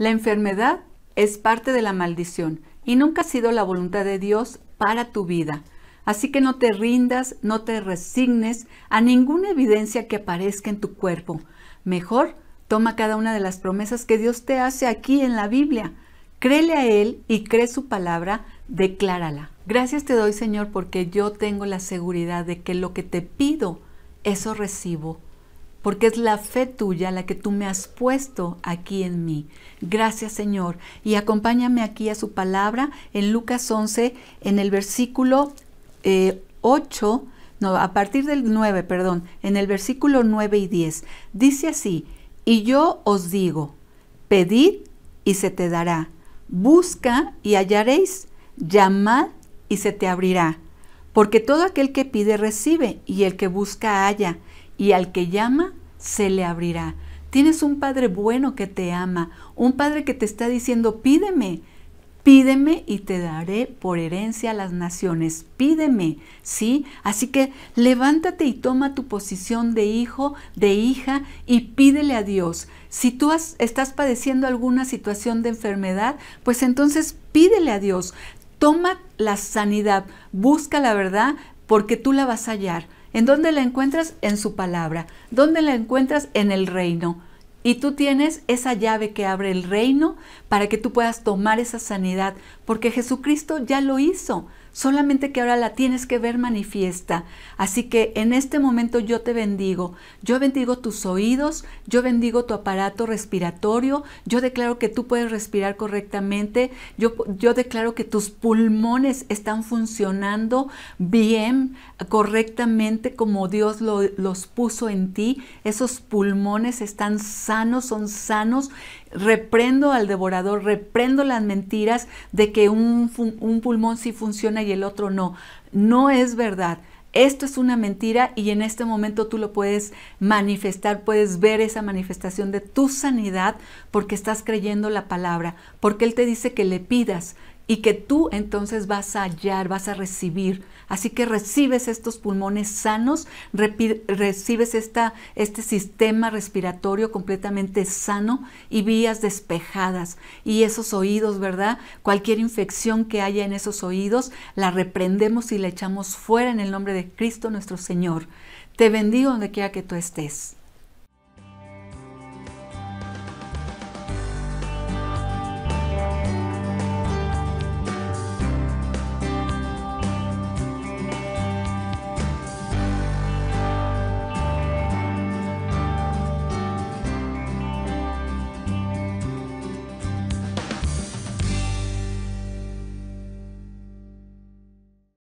La enfermedad es parte de la maldición y nunca ha sido la voluntad de Dios para tu vida. Así que no te rindas, no te resignes a ninguna evidencia que aparezca en tu cuerpo. Mejor, toma cada una de las promesas que Dios te hace aquí en la Biblia. Créele a Él y cree su palabra, declárala. Gracias te doy, Señor, porque yo tengo la seguridad de que lo que te pido, eso recibo porque es la fe tuya la que tú me has puesto aquí en mí. Gracias Señor. Y acompáñame aquí a su palabra en Lucas 11, en el versículo 8, eh, no, a partir del 9, perdón, en el versículo 9 y 10. Dice así, y yo os digo, pedid y se te dará, busca y hallaréis, llamad y se te abrirá. Porque todo aquel que pide recibe, y el que busca halla, y al que llama se le abrirá. Tienes un Padre bueno que te ama, un Padre que te está diciendo, pídeme, pídeme y te daré por herencia a las naciones, pídeme, ¿sí? Así que levántate y toma tu posición de hijo, de hija y pídele a Dios. Si tú estás padeciendo alguna situación de enfermedad, pues entonces pídele a Dios, toma la sanidad, busca la verdad porque tú la vas a hallar. ¿En dónde la encuentras? En su palabra. ¿Dónde la encuentras? En el reino. Y tú tienes esa llave que abre el reino para que tú puedas tomar esa sanidad, porque Jesucristo ya lo hizo solamente que ahora la tienes que ver manifiesta. Así que en este momento yo te bendigo, yo bendigo tus oídos, yo bendigo tu aparato respiratorio, yo declaro que tú puedes respirar correctamente, yo, declaro que tus pulmones están funcionando bien, correctamente, como Dios los puso en ti, esos pulmones están sanos, son sanos reprendo al devorador, reprendo las mentiras de que un, pulmón sí funciona y el otro no. No es verdad. Esto es una mentira y en este momento tú lo puedes manifestar, puedes ver esa manifestación de tu sanidad porque estás creyendo la palabra, porque Él te dice que le pidas, y que tú entonces vas a hallar, vas a recibir. Así que recibes estos pulmones sanos, recibes esta, este sistema respiratorio completamente sano y vías despejadas. Y esos oídos, ¿verdad? Cualquier infección que haya en esos oídos, la reprendemos y la echamos fuera en el nombre de Cristo nuestro Señor. Te bendigo donde quiera que tú estés.